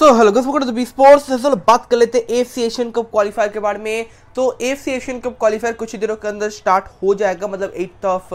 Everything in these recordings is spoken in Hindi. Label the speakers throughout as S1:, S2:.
S1: so hello to B sports बात कर लेते हैं एफ एशियन कप क्वालिफायर के बारे में तो F C Asian Cup qualifier कुछ ही दिनों के अंदर स्टार्ट हो जाएगा मतलब एट्थ ऑफ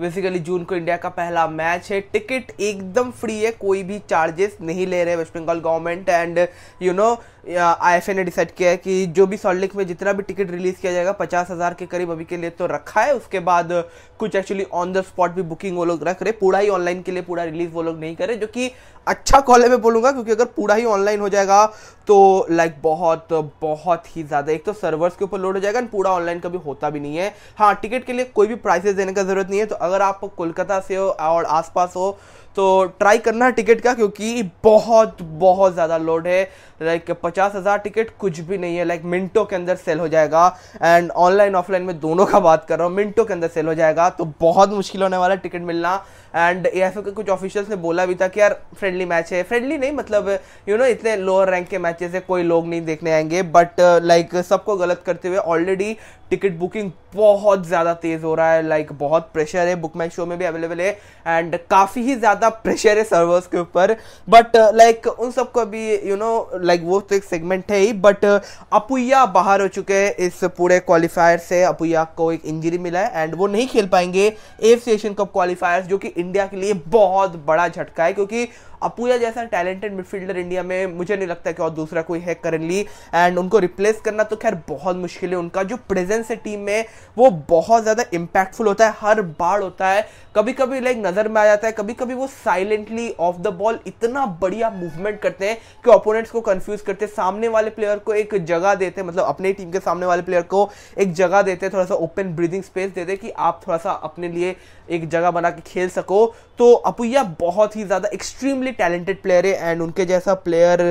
S1: बेसिकली जून को इंडिया का पहला मैच है टिकट एकदम फ्री है कोई भी चार्जेस नहीं ले रहे West Bengal government and you know I F A ने डिसाइड किया है कि जो भी सॉल्ट लेक में जितना भी टिकट रिलीज किया जाएगा पचास हज़ार के करीब अभी के लिए तो रखा है उसके बाद uh, कुछ एक्चुअली ऑन द स्पॉट भी बुकिंग वो लोग रख रहे पूरा ही ऑनलाइन के लिए पूरा रिलीज वो लोग नहीं करे जो कि अच्छा कॉल है मैं बोलूंगा क्योंकि अगर पूरा ही ऑनलाइन हो जाएगा तो लाइक बहुत बहुत ही ज़्यादा एक तो सर्वर्स के ऊपर लोड हो जाएगा पूरा ऑनलाइन कभी होता भी नहीं है हाँ टिकट के लिए कोई भी प्राइसेस देने का जरूरत नहीं है तो अगर आप कोलकाता से हो और आसपास हो तो ट्राई करना है टिकट का क्योंकि बहुत बहुत ज़्यादा लोड है लाइक पचास हज़ार टिकट कुछ भी नहीं है लाइक मिनटों के अंदर सेल हो जाएगा एंड ऑनलाइन ऑफलाइन में दोनों का बात कर रहा हूँ मिनटों के अंदर सेल हो जाएगा तो बहुत मुश्किल होने वाला टिकट मिलना एंड ए एफ के कुछ ऑफिशियल्स ने बोला भी था कि यार फ्रेंडली मैच है फ्रेंडली नहीं मतलब यू नो इतने लोअर रैंक के मैचेस है कोई लोग नहीं देखने आएंगे बट लाइक सबको गलत करते हुए ऑलरेडी टिकट बुकिंग बहुत ज़्यादा तेज़ हो रहा है लाइक like, बहुत प्रेशर है बुक माई शो में भी अवेलेबल है एंड काफ़ी ही ज़्यादा प्रेशर है सर्वर्स के ऊपर बट लाइक uh, उन सबको अभी यू नो लाइक वो तो एक सेगमेंट है ही बट uh, अपुया बाहर हो चुके हैं इस पूरे क्वालिफायर से अपुया को एक इंजरी मिला है एंड वो नहीं खेल पाएंगे एफ एशियन कप क्वालिफायर्स जो कि इंडिया के लिए बहुत बड़ा झटका है क्योंकि अपूया जैसा टैलेंटेड मिडफील्डर इंडिया में मुझे नहीं लगता कि और दूसरा कोई है करेंटली एंड उनको रिप्लेस करना तो खैर बहुत मुश्किल है उनका जो प्रेजेंस है टीम में वो बहुत ज़्यादा इम्पैक्टफुल होता है हर बार होता है कभी कभी लाइक नज़र में आ जाता है कभी कभी वो साइलेंटली ऑफ द बॉल इतना बढ़िया मूवमेंट करते हैं कि ओपोनेंट्स को कन्फ्यूज करते हैं सामने वाले प्लेयर को एक जगह देते हैं मतलब अपनी टीम के सामने वाले प्लेयर को एक जगह देते हैं थोड़ा सा ओपन ब्रीदिंग स्पेस देते कि आप थोड़ा सा अपने लिए एक जगह बना के खेल सको तो अपुया बहुत ही ज़्यादा एक्सट्रीमली रियली टैलेंटेड प्लेयर है एंड उनके जैसा player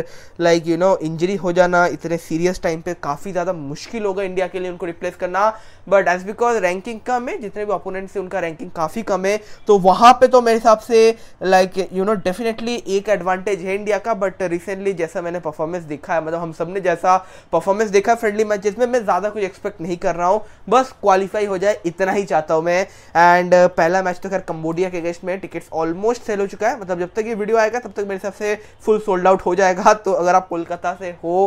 S1: like you know injury हो जाना इतने सीरियस टाइम पे काफ़ी ज़्यादा मुश्किल होगा इंडिया के लिए उनको रिप्लेस करना बट एज बिकॉज रैंकिंग कम है जितने भी ओपोनेंट्स हैं उनका रैंकिंग काफ़ी कम है तो वहाँ पे तो मेरे हिसाब से लाइक यू नो डेफिनेटली एक एडवांटेज है इंडिया का बट रिसेंटली जैसा मैंने परफॉर्मेंस देखा है मतलब हम सब ने जैसा परफॉर्मेंस देखा है फ्रेंडली मैचेज में मैं ज़्यादा कुछ एक्सपेक्ट नहीं कर रहा हूँ बस क्वालिफाई हो जाए इतना ही चाहता हूँ मैं एंड पहला मैच तो खैर कम्बोडिया के अगेंस्ट में टिकट्स ऑलमोस्ट सेल हो चुका है मतलब जब तक ये वीडियो आएगा तब तक मेरे हिसाब से फुल सोल्ड आउट हो जाएगा तो अगर आप कोलकाता से हो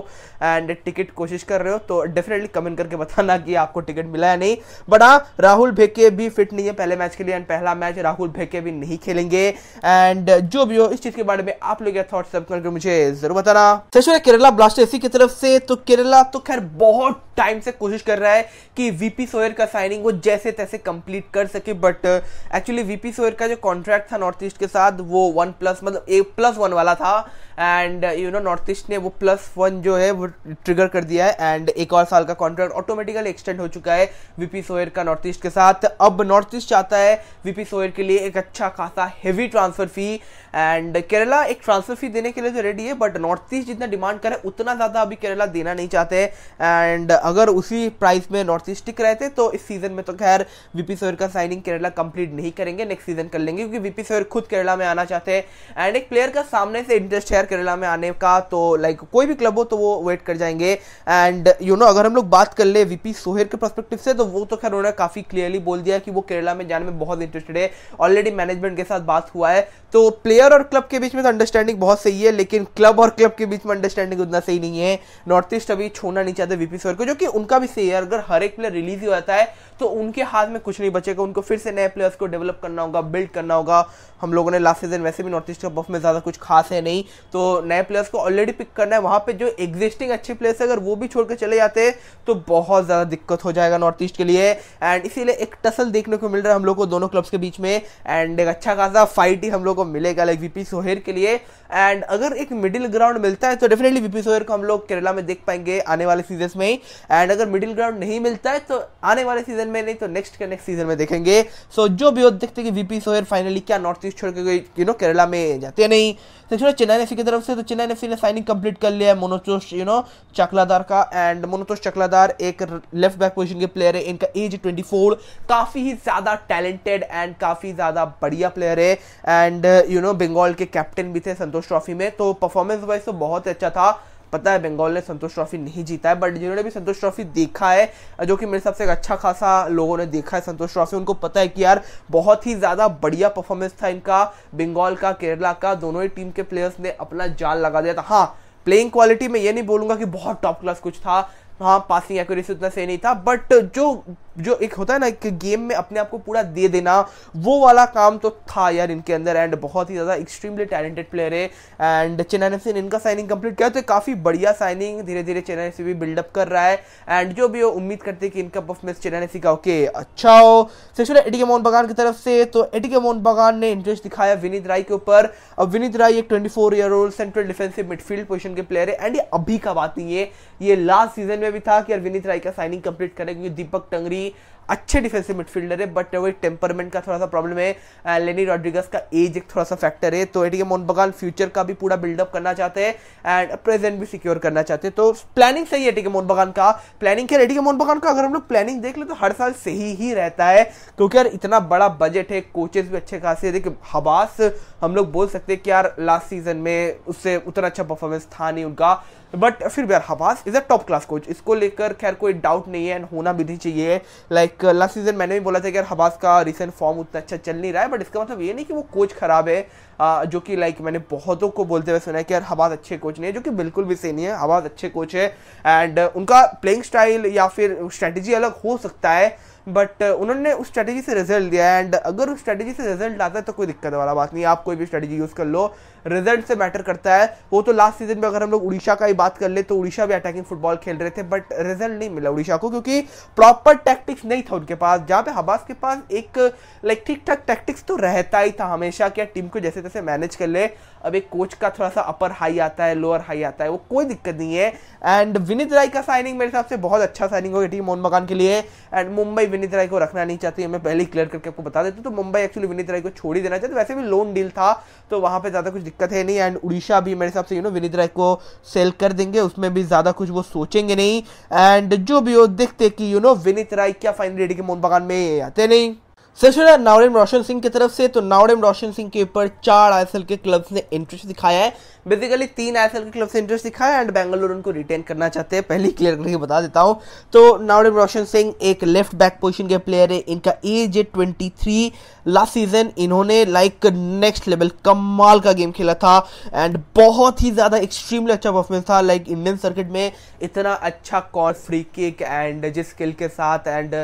S1: एंड टिकट कोशिश कर रहे हो तो डेफिनेटली कमेंट करके बताना कि आपको टिकट मिला है है नहीं बट हाँ राहुल भेके भी फिट नहीं है पहले मैच के लिए एंड पहला मैच राहुल भेके भी नहीं खेलेंगे एंड जो भी हो इस चीज के बारे में आप लोग मुझे जरूर बताना सर केरला इसी की तरफ से तो केरला तो खैर बहुत टाइम से कोशिश कर रहा है कि वीपी सोयर का साइनिंग वो जैसे तैसे कंप्लीट कर सके बट एक्चुअली वीपी सोयर का जो कॉन्ट्रैक्ट था नॉर्थ ईस्ट के साथ वो वन प्लस मतलब ए प्लस वन वाला था and you know North East ने वो प्लस वन जो है वो ट्रिगर कर दिया है एंड एक और साल का कॉन्ट्रैक्ट ऑटोमेटिकली एक्सटेंड हो चुका है वीपी सोयर का नॉर्थ ईस्ट के साथ अब नॉर्थ ईस्ट चाहता है वीपी सोयर के लिए एक अच्छा खासा heavy transfer fee and Kerala एक ट्रांसफर फी देने के लिए तो रेडी है बट नॉर्थ ईस्ट जितना डिमांड करे उतना ज़्यादा अभी केरला देना नहीं चाहते एंड अगर उसी प्राइस में नॉर्थ ईस्ट टिक रहे थे तो इस सीज़न में तो खैर वीपी सोयर का साइनिंग केरला कंप्लीट नहीं करेंगे नेक्स्ट सीज़न कर लेंगे क्योंकि वीपी सोयर खुद केरला में आना चाहते हैं एंड एक प्लेयर का सामने से इंटरेस्ट है केरला में आने का तो लाइक कोई भी क्लब हो तो वो वेट कर जाएंगे एंड यू नो अगर हम लोग बात कर ले वीपी सोहेर के परस्पेक्टिव से तो वो तो खैर उन्होंने काफ़ी क्लियरली बोल दिया कि वो केरला में जाने में बहुत इंटरेस्टेड है ऑलरेडी मैनेजमेंट के साथ बात हुआ है तो प्लेयर प्लेयर और क्लब के बीच में तो अंडरस्टैंडिंग बहुत सही है लेकिन क्लब और क्लब के बीच में अंडरस्टैंडिंग उतना सही नहीं है नॉर्थ ईस्ट अभी छोड़ना नहीं चाहते वीपी सोर को जो कि उनका भी सही है अगर हर एक प्लेयर रिलीज हो जाता है तो उनके हाथ में कुछ नहीं बचेगा उनको फिर से नए प्लेयर्स को डेवलप करना होगा बिल्ड करना होगा हम लोगों ने लास्ट सीजन वैसे भी नॉर्थ ईस्ट का बफ में ज़्यादा कुछ खास है नहीं तो नए प्लेयर्स को ऑलरेडी पिक करना है वहां पर जो एग्जिस्टिंग अच्छे प्लेयर्स है अगर वो भी छोड़कर चले जाते हैं तो बहुत ज़्यादा दिक्कत हो जाएगा नॉर्थ ईस्ट के लिए एंड इसीलिए एक टसल देखने को मिल रहा है हम लोग को दोनों क्लब्स के बीच में एंड एक अच्छा खासा फाइट ही हम लोग को मिलेगा लाइक वीपी सोहेर के लिए एंड अगर एक मिडिल ग्राउंड मिलता है तो डेफिनेटली वीपी सोहेर को हम लोग केरला में देख पाएंगे आने वाले सीजन में ही एंड अगर मिडिल ग्राउंड नहीं मिलता है तो आने वाले सीजन में नहीं तो नेक्स्ट के नेक्स्ट सीजन में देखेंगे सो so, जो भी हो देखते हैं कि वीपी सोहेर फाइनली क्या नॉर्थ ईस्ट छोड़ के यू नो केरला में जाते नहीं तो चलो चेन्नई एफ की तरफ से तो चेन्नई एफ ने साइनिंग कंप्लीट कर लिया है मोनोतोष यू नो चकलादार का एंड मोनोतोष चकलादार एक लेफ्ट बैक पोजिशन के प्लेयर है इनका एज ट्वेंटी फोर काफ़ी ही ज़्यादा टैलेंटेड एंड काफ़ी ज़्यादा बढ़िया प्लेयर है एंड यू नो बंगाल के कैप्टन भी थे संतोष ट्रॉफी में तो परफॉर्मेंस वाइज तो बहुत अच्छा था पता है बंगाल ने संतोष ट्रॉफी नहीं जीता है बट जिन्होंने भी संतोष ट्रॉफी देखा है जो कि मेरे सबसे अच्छा खासा लोगों ने देखा है संतोष ट्रॉफी उनको पता है कि यार बहुत ही ज़्यादा बढ़िया परफॉर्मेंस था इनका बंगाल का केरला का दोनों ही टीम के प्लेयर्स ने अपना जाल लगा दिया था हाँ प्लेइंग क्वालिटी में ये नहीं बोलूंगा कि बहुत टॉप क्लास कुछ था हाँ पासिंग एक्यूरेसी उतना सही नहीं था बट जो जो एक होता है ना कि गेम में अपने आप को पूरा दे देना वो वाला काम तो था यार इनके अंदर एंड बहुत ही ज़्यादा एक्सट्रीमली टैलेंटेड प्लेयर है एंड चेन्नई एफ इनका साइनिंग कंप्लीट किया तो काफ़ी बढ़िया साइनिंग धीरे धीरे चेन्नई एफ भी बिल्डअप कर रहा है एंड जो भी वो उम्मीद करते हैं कि इनका परफॉर्मेंस चेन्नई एफ का ओके अच्छा हो सेक्शन एटी के मोहन बगान की तरफ से तो एटी के मोहन बगान ने इंटरेस्ट दिखाया विनीत राय के ऊपर अब विनीत राय एक twenty four year old central defensive midfield position के प्लेयर है एंड ये अभी का बात नहीं है ये लास्ट सीजन में भी था कि यार विनीत राय का साइनिंग कंप्लीट करें क्योंकि दीपक टंगरी me अच्छे डिफेंसिव मिडफील्डर है बट वही टेम्परमेंट का थोड़ा सा प्रॉब्लम है लेनी रॉड्रिगस का एज एक थोड़ा सा फैक्टर है तो एटीके बगान फ्यूचर का भी पूरा बिल्डअप करना चाहते हैं एंड प्रेजेंट भी सिक्योर करना चाहते हैं तो प्लानिंग सही है मोन बगान का प्लानिंग क्या एटीके बगान का अगर हम लोग प्लानिंग देख ले तो हर साल सही ही रहता है क्योंकि यार इतना बड़ा बजट है कोचेस भी अच्छे खासे है देखिए हबास हम लोग बोल सकते हैं कि यार लास्ट सीजन में उससे उतना अच्छा परफॉर्मेंस था नहीं उनका बट फिर भी यार Habas is a top class coach इसको लेकर खैर कोई डाउट नहीं है एंड होना भी नहीं चाहिए लाइक लाइक लास्ट सीजन मैंने भी बोला था कि यार हबास का रिसेंट फॉर्म उतना अच्छा चल नहीं रहा है बट इसका मतलब ये नहीं कि वो कोच खराब है आ, uh, जो कि लाइक मैंने बहुतों को बोलते हुए सुना है कि यार हबास अच्छे कोच नहीं है जो कि बिल्कुल भी सही नहीं है हबास अच्छे कोच है एंड uh, उनका प्लेइंग स्टाइल या फिर स्ट्रैटेजी अलग हो सकता है बट uh, उन्होंने उस स्ट्रैटेजी से रिजल्ट दिया एंड अगर उस स्ट्रैटेजी से रिजल्ट आता है तो कोई दिक्कत वाला बात नहीं आप कोई भी स्ट्रैटेजी यूज़ कर लो रिजल्ट से मैटर करता है वो तो लास्ट सीजन में अगर हम लोग उड़ीसा का ही बात कर ले तो उड़ीसा भी अटैकिंग फुटबॉल खेल रहे थे बट रिजल्ट नहीं मिला उड़ीसा को क्योंकि प्रॉपर टैक्टिक्स नहीं था उनके पास जहाँ पे हबास के पास एक लाइक ठीक ठाक टैक्टिक्स तो रहता ही था हमेशा क्या टीम को जैसे तैसे मैनेज कर ले अब एक कोच का थोड़ा सा अपर हाई आता है लोअर हाई आता है वो कोई दिक्कत नहीं है एंड विनीत राय का साइनिंग मेरे हिसाब से बहुत अच्छा साइनिंग होगी टीम मोहन मकान के लिए एंड मुंबई विनीत राय को रखना नहीं चाहती है मैं पहले क्लियर करके आपको बता देता तो मुंबई एक्चुअली विनीत राय को छोड़ ही देना चाहती वैसे भी लोन डील था तो वहाँ पर ज़्यादा कुछ दिक्कत है नहीं एंड उड़ीसा भी मेरे हिसाब से यू नो विनीत राय को सेल कर देंगे उसमें भी ज़्यादा कुछ वो सोचेंगे नहीं एंड जो भी हो देखते कि यू नो विनीत राय क्या फाइनल रेडी के मोहन बगान में आते नहीं सिलसिला नावरेम रोशन सिंह की तरफ से तो नावरेम रोशन सिंह के ऊपर चार आई के क्लब्स ने इंटरेस्ट दिखाया है बेसिकली तीन आई के क्लब्स से इंटरेस्ट दिखाया एंड बेंगलुरु उनको रिटेन करना चाहते हैं पहले क्लियर करके बता देता हूँ तो नावरेम रोशन सिंह एक लेफ्ट बैक पोजिशन के प्लेयर है इनका एज है ट्वेंटी थ्री लास्ट सीजन इन्होंने लाइक नेक्स्ट लेवल कमाल का गेम खेला था एंड बहुत ही ज़्यादा एक्सट्रीमली अच्छा परफॉर्मेंस था लाइक इंडियन सर्किट में इतना अच्छा कॉर्ड फ्री किक एंड जिस स्किल के साथ एंड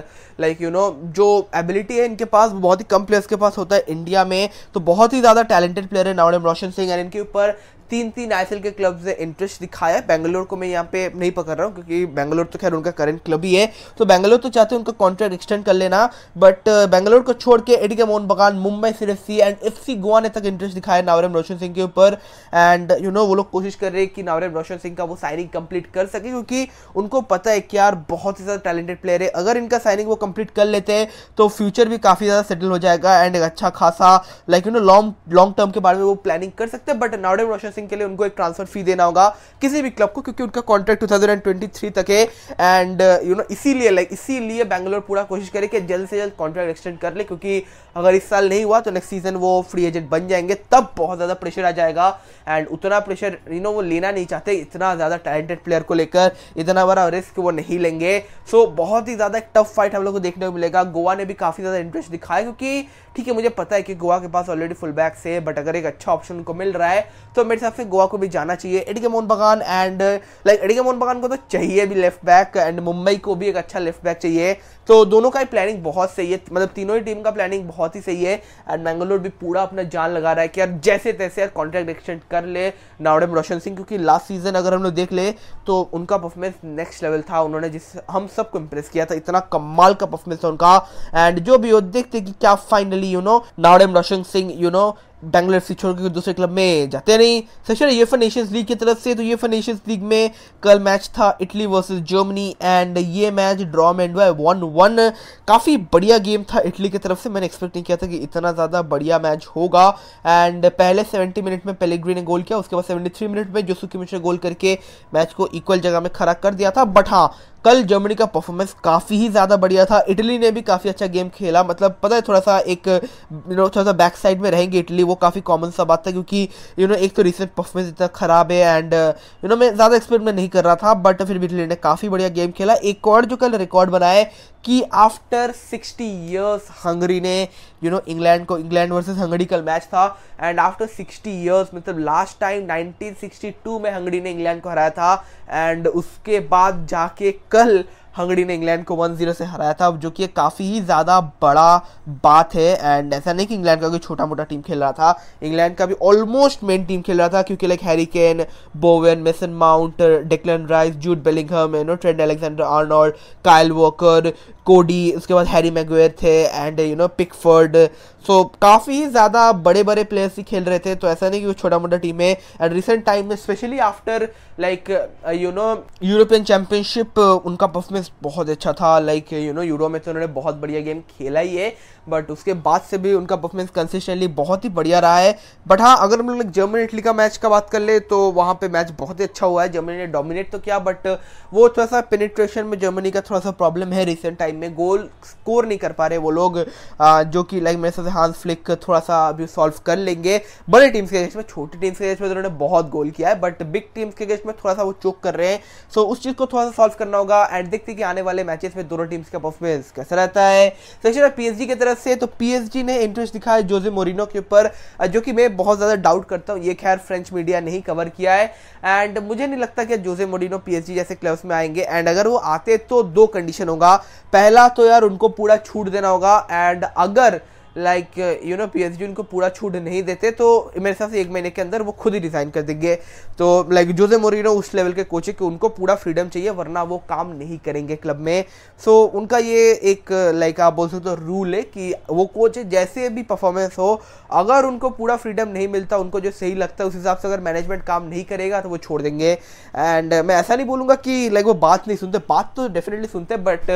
S1: लाइक यू नो जो एबिलिटी है इनके पास बहुत ही कम प्लेयर्स के पास होता है इंडिया में तो बहुत ही ज़्यादा टैलेंटेड प्लेयर है नावड़म रोशन सिंह एंड इनके ऊपर तीन तीन आई के क्लब्स ने इंटरेस्ट दिखाया है बेंगलोर को मैं यहाँ पे नहीं पकड़ रहा हूँ क्योंकि बेंगलोर तो खैर उनका करंट क्लब ही है तो बेंगलोर तो चाहते हैं उनका कॉन्ट्रैक्ट एक्सटेंड कर लेना बट uh, बेंगलोर को छोड़ के एडिके Mohan Bagan Mumbai city F C and F C Goa ने तक इंटरेस्ट दिखाया नावरम रोशन सिंह के ऊपर एंड यू नो वो लोग कोशिश कर रहे हैं कि नावरम रोशन सिंह का वो साइनिंग कंप्लीट कर सके क्योंकि उनको पता है कि यार बहुत ही ज़्यादा टैलेंटेड प्लेयर है अगर इनका साइनिंग वो कंप्लीट कर लेते हैं तो फ्यूचर भी काफ़ी ज़्यादा सेटल हो जाएगा एंड एक अच्छा खासा like you know long long term के बारे में वो प्लानिंग कर सकते हैं बट नावरम रोशन सिंह के लिए उनको एक ट्रांसफर फी देना होगा किसी भी क्लब को क्योंकि उनका कॉन्ट्रैक्ट 2023 तक है एंड यू नो इसीलिए लाइक इसीलिए बैंगलोर पूरा कोशिश करे कि जल्द से जल्द कॉन्ट्रैक्ट एक्सटेंड कर ले क्योंकि अगर इस साल नहीं हुआ तो नेक्स्ट सीजन वो फ्री एजेंट बन जाएंगे तब बहुत ज़्यादा प्रेशर आ जाएगा एंड उतना प्रेशर यू नो वो लेना नहीं चाहते इतना ज़्यादा टैलेंटेड प्लेयर को लेकर इतना बड़ा रिस्क वो नहीं लेंगे सो so, बहुत ही ज़्यादा एक टफ फाइट हम लोग को देखने को मिलेगा गोवा ने भी काफ़ी ज़्यादा इंटरेस्ट दिखाया क्योंकि ठीक है मुझे पता है कि गोवा के पास ऑलरेडी फुल बैक्स है बट अगर एक अच्छा ऑप्शन को मिल रहा है तो मेरे हिसाब से गोवा को भी जाना चाहिए एडिके मोहन बगान एंड लाइक एडिके मोहन बगान को तो चाहिए भी लेफ्ट बैक एंड मुंबई को भी एक अच्छा लेफ्ट बैक चाहिए तो दोनों का ही प्लानिंग बहुत सही है मतलब तीनों ही टीम का प्लानिंग बहुत ही सही है एंड मैंगलोर भी पूरा अपना जान लगा रहा है कि यार जैसे तैसे यार कॉन्ट्रैक्ट एक्सटेंड कर ले नावडम रोशन सिंह क्योंकि लास्ट सीजन अगर हम लोग देख ले तो उनका परफॉर्मेंस नेक्स्ट लेवल था उन्होंने जिस हम सबको इम्प्रेस किया था इतना कमाल का परफॉर्मेंस था उनका एंड जो भी हो देखते कि क्या finally you know Naorem Roshan Singh you know Bangalore से छोड़कर दूसरे क्लब में जाते नहीं सेशन यूएफा नेशंस लीग की तरफ से तो यूएफा नेशंस लीग में कल मैच था इटली वर्सेस जर्मनी एंड ये मैच ड्रॉ में एंड वन वन काफ़ी बढ़िया गेम था इटली की तरफ से मैंने एक्सपेक्ट नहीं किया था कि इतना ज़्यादा बढ़िया मैच होगा एंड पहले सेवेंटी मिनट में ग्री ने गोल किया उसके बाद सेवेंटी मिनट में जोसुकी मिश्र गोल करके मैच को इक्वल जगह में खड़ा कर दिया था बट हाँ कल जर्मनी का परफॉर्मेंस काफ़ी ही ज़्यादा बढ़िया था इटली ने भी काफ़ी अच्छा गेम खेला मतलब पता है थोड़ा सा एक यू नो थोड़ा सा बैक साइड में रहेंगे इटली वो काफ़ी कॉमन सा बात था क्योंकि यू नो एक तो रिसेंट परफॉर्मेंस इतना ख़राब है एंड यू नो मैं ज़्यादा एक्सपेक्ट में नहीं कर रहा था बट फिर भी इटली ने काफ़ी बढ़िया गेम खेला एक और जो कल रिकॉर्ड बनाए कि आफ्टर 60 इयर्स हंगरी ने यू नो इंग्लैंड को इंग्लैंड वर्सेस हंगरी कल मैच था एंड आफ्टर 60 इयर्स मतलब लास्ट टाइम 1962 में हंगरी ने इंग्लैंड को हराया था एंड उसके बाद जाके कल हंगरी ने इंग्लैंड को वन जीरो से हराया था जो कि काफ़ी ही ज़्यादा बड़ा बात है एंड ऐसा नहीं कि इंग्लैंड का कोई छोटा मोटा टीम खेल रहा था इंग्लैंड का भी ऑलमोस्ट मेन टीम खेल रहा था क्योंकि like Harry Kane Bowen Mason Mount Declan Rice Jude Bellingham you know Trent Alexander Arnold Kyle Walker Coady उसके बाद हैरी मैगवेयर थे and you know Pickford so काफ़ी ज़्यादा बड़े बड़े प्लेयर्स ही खेल रहे थे तो ऐसा नहीं कि वो छोटा मोटा टीम है एंड रिसेंट टाइम में specially after like you know European championship उनका परफॉर्मेंस परफॉर्मेंस बहुत अच्छा था लाइक यू नो यूरो में तो उन्होंने बहुत बढ़िया गेम खेला ही है बट उसके बाद से भी उनका परफॉर्मेंस कंसिस्टेंटली बहुत ही बढ़िया रहा है बट हाँ अगर हम लोग जर्मनी इटली का मैच का बात कर ले तो वहाँ पे मैच बहुत ही अच्छा हुआ है जर्मनी ने डोमिनेट तो किया बट वो थोड़ा सा पेनिट्रेशन में जर्मनी का थोड़ा सा प्रॉब्लम है रिसेंट टाइम में गोल स्कोर नहीं कर पा रहे वो लोग जो कि लाइक मेरे साथ हाथ फ्लिक थोड़ा सा अभी सॉल्व कर लेंगे बड़े टीम्स के गेस्ट में छोटी टीम्स के गेस्ट में तो उन्होंने बहुत गोल किया है बट बिग टीम्स के गेस्ट में थोड़ा सा वो चोक कर रहे हैं सो उस चीज़ को थोड़ा सा सॉल्व करना होगा एंड दिख देखते हैं कि आने वाले मैचेस में दोनों टीम्स का परफॉर्मेंस कैसा रहता है सेक्शन ऑफ पीएचडी की तरफ से तो पीएचडी ने इंटरेस्ट दिखा है जोजे मोरिनो के ऊपर जो कि मैं बहुत ज़्यादा डाउट करता हूँ ये खैर फ्रेंच मीडिया नहीं कवर किया है एंड मुझे नहीं लगता कि जोजे मोरिनो पीएचडी जैसे क्लब्स में आएंगे एंड अगर वो आते तो दो कंडीशन होगा पहला तो यार उनको पूरा छूट देना होगा एंड अगर लाइक यू नो डी उनको पूरा छूट नहीं देते तो मेरे हिसाब से एक महीने के अंदर वो खुद ही रिज़ाइन कर देंगे तो लाइक जोजे मोरिनो उस लेवल के कोच है कि उनको पूरा फ्रीडम चाहिए वरना वो काम नहीं करेंगे क्लब में सो so, उनका ये एक लाइक uh, आप बोल सकते हो तो रूल है कि वो कोच जैसे भी परफॉर्मेंस हो अगर उनको पूरा फ्रीडम नहीं मिलता उनको जो सही लगता है उस हिसाब से अगर मैनेजमेंट काम नहीं करेगा तो वो छोड़ देंगे एंड uh, मैं ऐसा नहीं बोलूँगा कि लाइक वो बात नहीं सुनते बात तो डेफिनेटली सुनते बट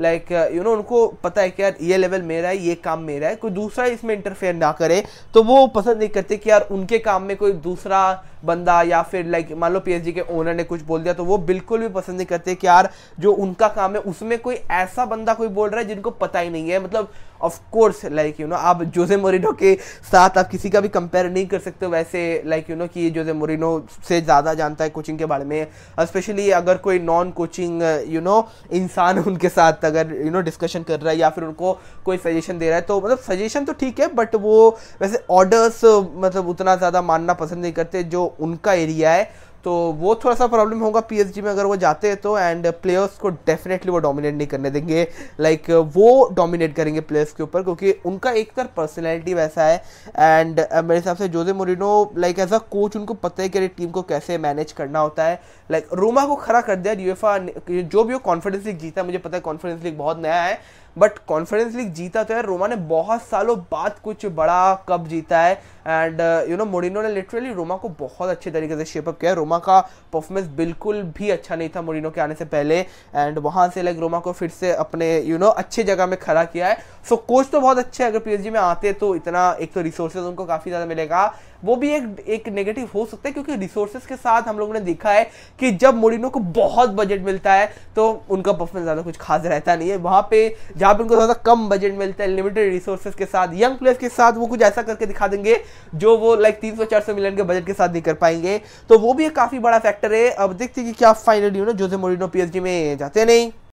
S1: लाइक यू नो उनको पता है कि यार ये लेवल मेरा है ये काम मेरा है कोई दूसरा इसमें इंटरफेयर ना करे तो वो पसंद नहीं करते कि यार उनके काम में कोई दूसरा बंदा या फिर लाइक मान लो पी के ओनर ने कुछ बोल दिया तो वो बिल्कुल भी पसंद नहीं करते कि यार जो उनका काम है उसमें कोई ऐसा बंदा कोई बोल रहा है जिनको पता ही नहीं है मतलब of course like you know आप जोजे मोरिनो के साथ आप किसी का भी कंपेयर नहीं कर सकते वैसे लाइक यू नो कि जोजे मोरिनो से ज़्यादा जानता है कोचिंग के बारे में स्पेशली अगर कोई नॉन कोचिंग यू नो इंसान उनके साथ अगर यू नो डिस्कशन कर रहा है या फिर उनको कोई सजेशन दे रहा है तो मतलब सजेशन तो ठीक है बट वो वैसे ऑर्डर्स मतलब उतना ज़्यादा मानना पसंद नहीं करते जो उनका एरिया है तो वो थोड़ा सा प्रॉब्लम होगा पीएसजी में अगर वो जाते हैं तो एंड प्लेयर्स को डेफिनेटली वो डोमिनेट नहीं करने देंगे लाइक like, वो डोमिनेट करेंगे प्लेयर्स के ऊपर क्योंकि उनका एक तरह पर्सनैलिटी वैसा है एंड uh, मेरे हिसाब से Jose Mourinho like as a coach उनको पता है कि टीम को कैसे मैनेज करना होता है लाइक like, रोमा को खड़ा कर दिया यूएफा जो भी वो कॉन्फिडेंस लीग जीता है मुझे पता है कॉन्फिडेंस लीग बहुत नया है बट कॉन्फिडेंस लीग जीता तो यार रोमा ने बहुत सालों बाद कुछ बड़ा कप जीता है एंड यू नो मोरिनो ने लिटरली रोमा को बहुत अच्छे तरीके से शेपअप किया रोमा का परफॉर्मेंस बिल्कुल भी अच्छा नहीं था मोरिनो के आने से पहले एंड वहाँ से लाइक रोमा को फिर से अपने यू you नो know, अच्छे जगह में खड़ा किया है सो so, कोच तो बहुत अच्छे अगर पी में आते तो इतना एक तो रिसोर्सेज उनको काफ़ी ज़्यादा मिलेगा वो भी एक एक नेगेटिव हो सकता है क्योंकि रिसोर्सेज के साथ हम लोगों ने देखा है कि जब मोरिनो को बहुत बजट मिलता है तो उनका परफॉर्मेंस ज़्यादा कुछ खास रहता नहीं है वहाँ पे जहाँ पे उनको थोड़ा सा कम बजट मिलता है लिमिटेड रिसोर्सेज के साथ यंग प्लेयर्स के साथ वो कुछ ऐसा करके दिखा देंगे जो वो लाइक तीन सौ चार सौ मिलियन के बजट के साथ नहीं कर पाएंगे तो वो भी एक काफ़ी बड़ा फैक्टर है अब देखते हैं कि क्या फाइनली ना जोसे मोरिनो पी में जाते नहीं